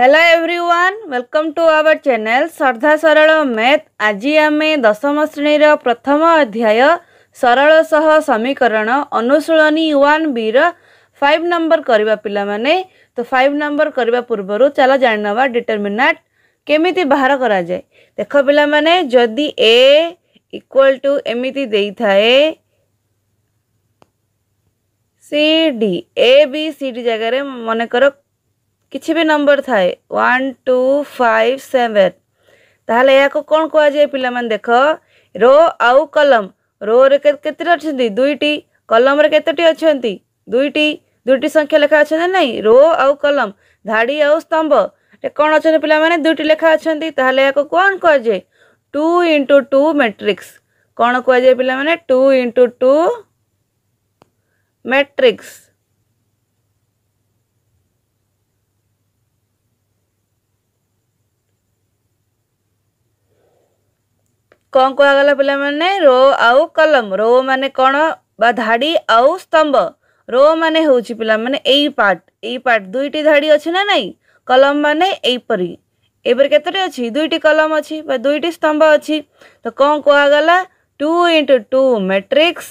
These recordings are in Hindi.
Hello everyone welcome to our channel Shraddha Saral math आज आम दशम श्रेणीर प्रथम अध्याय सरल सह समीकरण अनुशीलनी वन बी फाइव नंबर करवा पाने तो फाइव नंबर करने पूर्व चल जाणवा डिटरमिनाट केमी बाहर कराए देख पाने जदि ए इक्वल टू एमती थाए C D A B C D जगार मनकर किसी भी नंबर थाए वन टू फाइव सेवेन ताल या कौन कह जाए पे देख रो आउ कलम रो रत अच्छा दुईटी कलम कतोटी अच्छा दुईटी दुईट संख्या लेखा अच्छा ना रो आउ कलम धाड़ी आउ स्तंभ कौन अच्छे पे दुईट लेखा अच्छा या कौन कह जाए टू इंटु टू मेट्रिक्स कौन कह जाए पे टू इंटु टू मैट्रिक्स कौन कहगला पे मैंने रो आउ कलम रो मान कौन बा धाड़ी आउ स्तंभ रो मान हूँ पा मैंने पार्ट यही पार्ट दुईटी धाड़ी अच्छे ना नहीं कलम मान यहीपर के अच्छी दुईटी कलम अच्छी दुईट स्तंभ अच्छी तो कौन गला टू इंटु टू मैट्रिक्स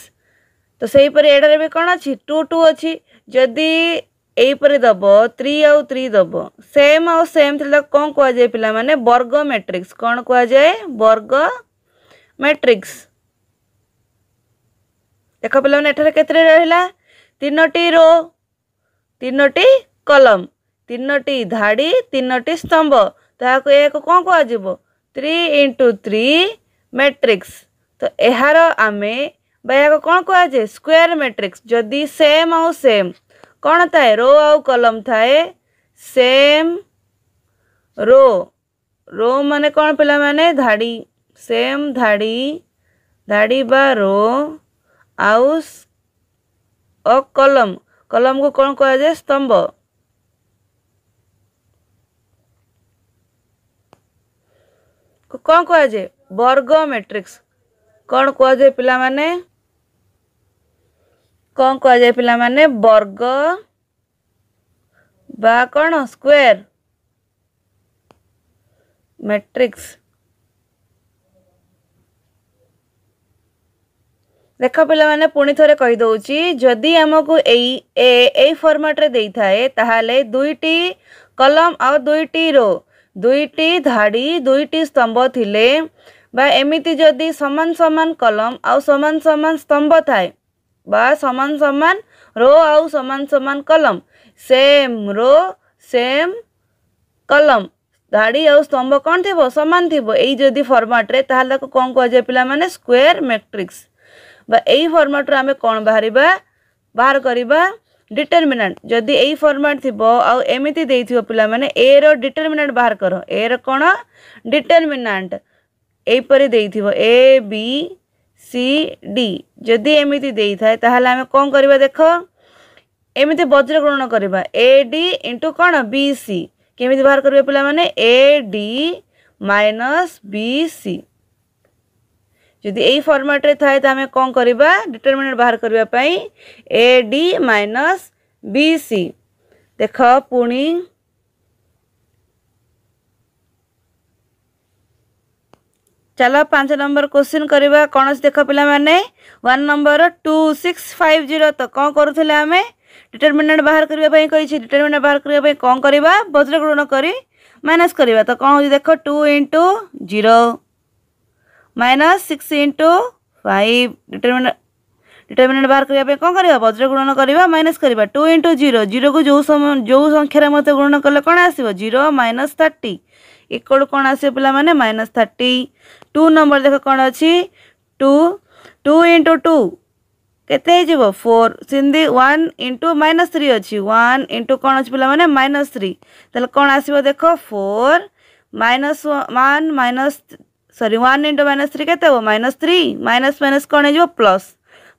तो सहीपर एटार भी कौन अच्छी टू टू अच्छी जदि यहीपर दब थ्री आउ थ्री दब सेम आउ सेम थी कौन कह जाए पे वर्ग मैट्रिक्स कौन कह जाए वर्ग मैट्रिक्स देख पाठार के रोटी रो तीनो कलम तीनो धाड़ी तीनो स्तंभ ताक कौन कह थ्री इंटू थ्री मैट्रिक्स तो यार आम कौन कह जाए स्क्वेयर मैट्रिक्स जदि सेम आउ सेम कौन थाए रो आउ कलम थाए सेम रो रो मैंने कौन पे धाड़ी ସେମ୍ ଧାଡ଼ି ଧାଡ଼ି ବା ରୋ ଆଉ ଅ କଲମ କଲମକୁ କ'ଣ କୁହାଯାଏ ସ୍ତମ୍ଭ କ'ଣ କୁହାଯାଏ ବର୍ଗ ମେଟ୍ରିକ୍ସ କ'ଣ କୁହାଯାଏ ପିଲାମାନେ କ'ଣ କୁହାଯାଏ ପିଲାମାନେ ବର୍ଗ ବା କ'ଣ ସ୍କ୍ୱେର ମେଟ୍ରିକ୍ସ ଦେଖ ପିଲାମାନେ ପୁଣି ଥରେ କହିଦେଉଛି ଯଦି ଆମକୁ ଏଇ ଏ ଏଇ ଫର୍ମାଟ୍ରେ ଦେଇଥାଏ ତାହେଲେ ଦୁଇଟି କଲମ ଆଉ ଦୁଇଟି ରୋ ଦୁଇଟି ଧାଡ଼ି ଦୁଇଟି ସ୍ତମ୍ଭ ଥିଲେ ବା ଏମିତି ଯଦି ସମାନ ସମାନ କଲମ ଆଉ ସମାନ ସମାନ ସ୍ତମ୍ଭ ଥାଏ ବା ସମାନ ସମାନ ରୋ ଆଉ ସମାନ ସମାନ କଲମ ସେମ୍ ରୋ ସେମ୍ କଲମ ଧାଡ଼ି ଆଉ ସ୍ତମ୍ଭ କ'ଣ ଥିବ ସମାନ ଥିବ ଏଇ ଯଦି ଫର୍ମାଟ୍ରେ ତାହେଲେ ତାକୁ କ'ଣ କୁହାଯାଏ ପିଲାମାନେ ସ୍କୋୟାର ମେଟ୍ରିକ୍ସ বা ଏଇ ଫର୍ମାଟ୍ରୁ ଆମେ କ'ଣ ବାହାରିବା ବାହାର କରିବା ଡିଟରମିନାଣ୍ଟ ଯଦି ଏଇ ଫର୍ମାଟ୍ ଥିବ ଆଉ ଏମିତି ଦେଇଥିବ ପିଲାମାନେ ଏର ଡିଟରମିନାଣ୍ଟ ବାହାର କର ଏର କ'ଣ ଡିଟରମିନାଣ୍ଟ ଏଇପରି ଦେଇଥିବ ଏ ବି ସି ଡି ଯଦି ଏମିତି ଦେଇଥାଏ ତାହେଲେ ଆମେ କ'ଣ କରିବା ଦେଖ ଏମିତି ବଜ୍ରଗ୍ରହଣ କରିବା ଏ ଡି ଇଣ୍ଟୁ କ'ଣ ବି ସି କେମିତି ବାହାର କରିବେ ପିଲାମାନେ A D minus B C ଯଦି ଏଇ ଫର୍ମାଟ୍ରେ ଥାଏ ତ ଆମେ କ'ଣ କରିବା ଡିଟରମିନେଣ୍ଟ ବାହାର କରିବା ପାଇଁ A D minus B C ଦେଖ ପୁଣି ଚାଲ ପାଞ୍ଚ ନମ୍ବର କୋଶ୍ଚିନ୍ କରିବା କ'ଣ ଦେଖ ପିଲାମାନେ one number two six five zero ତ କ'ଣ କରୁଥିଲେ ଆମେ ଡିଟରମିନେଣ୍ଟ ବାହାର କରିବା ପାଇଁ କହିଛି ଡିଟରମିନେଣ୍ଟ ବାହାର କରିବା ପାଇଁ କ'ଣ କରିବା ବଜ୍ରଗ୍ରହଣ କରି ମାଇନସ୍ କରିବା ତ କ'ଣ ହେଉଛି ଦେଖ two into zero minus six into five determinant determinant बाहर करने कौन कर बज्र गुणन करवा माइनस करवा टू इंटु जीरो जीरो को जो समय जो संख्यार मत गुणन कले कौन आसो जीरो माइनस थर्टी इक्वल कौन आस पे माइनस थर्टी टू नंबर देख कौन अच्छी टू टू इंटु टू के फोर सेमती वन इंटु माइनस थ्री अच्छी वन इंटु कौन अच्छे पे माइनस थ्री तेल कौन आस देख फोर माइनस वाइनस सरी वन इंटु माइनस थ्री के माइनस थ्री माइनस माइनस कौन हो प्लस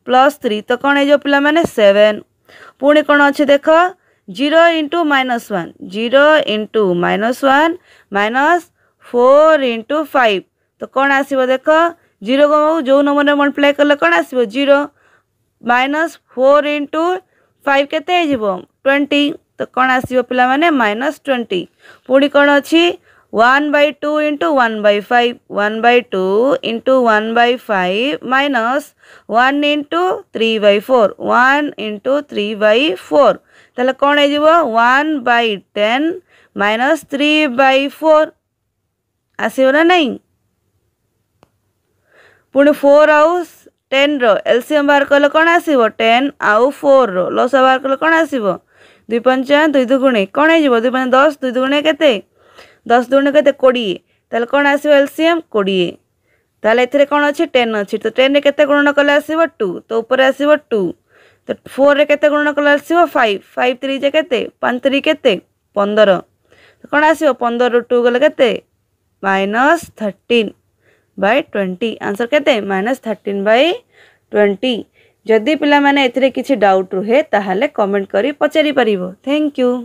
प्लस थ्री तो कौन हो पे सेवेन पुणी कौन अच्छे देख zero into minus one zero into minus one minus four into five तो कौन आसो देख जीरो को जो नंबर में मल्टीप्लाई कले कौन आसो zero minus four into five के ट्वेंटी तो कौन आस पे माइनस ट्वेंटी पुणी कौन अच्छी 1 by 2 into 1 by 5. 1 by 2 into 1 by 5 minus 1 into 3 by 4. 1 into 3 by 4. ତାହେଲେ କ'ଣ ହେଇଯିବ one by ten minus three by four ଆସିବ ନା ନାହିଁ ପୁଣି ଫୋର୍ ଆଉ ଟେନ୍ର ଏଲ୍ସିଏମ୍ ବାହାର କଲେ କ'ଣ ଆସିବ ଟେନ୍ ଆଉ ଫୋର୍ର ଲସ ବାହାର କଲେ କ'ଣ ଆସିବ ଦୁଇ ପଞ୍ଚା ଦୁଇ ଦୁଗୁଣେ କ'ଣ ହେଇଯିବ ଦୁଇ ପଞ୍ଚା ଦଶ ଦୁଇ ଦୁଗୁଣେ କେତେ দশ দুগুণে কেতে কোড়িয়ে তাহলে କ'ଣ ଆସିବ ଏଲ୍ସିଏମ୍ କୋଡ଼ିଏ ତାହେଲେ ଏଥିରେ କ'ଣ ଅଛି ଟେନ୍ ଅଛି ତ ଟେନ୍ରେ କେତେ ଗୁଣନ କଲେ ଆସିବ ଟୁ ତ ଉପରେ ଆସିବ ଟୁ ତ ଫୋର୍ରେ କେତେ ଗୁଣନ କଲେ ଆସିବ ଫାଇଭ୍ ଫାଇଭ୍ ତିରିଜେ କେତେ ପାଞ୍ଚ ତିରି କେତେ ପନ୍ଦର କ'ଣ ଆସିବ ପନ୍ଦରରୁ ଟୁ ଗଲେ କେତେ minus thirteen by twenty answer କେତେ ମାଇନସ୍ ଥର୍ଟିନ୍ ବାଇ ଟ୍ୱେଣ୍ଟି ଯଦି ପିଲାମାନେ ଏଥିରେ କିଛି ଡାଉଟ୍ ରୁହେ ତାହେଲେ କମେଣ୍ଟ କରି ପଚାରିପାରିବ ଥ୍ୟାଙ୍କ ୟୁ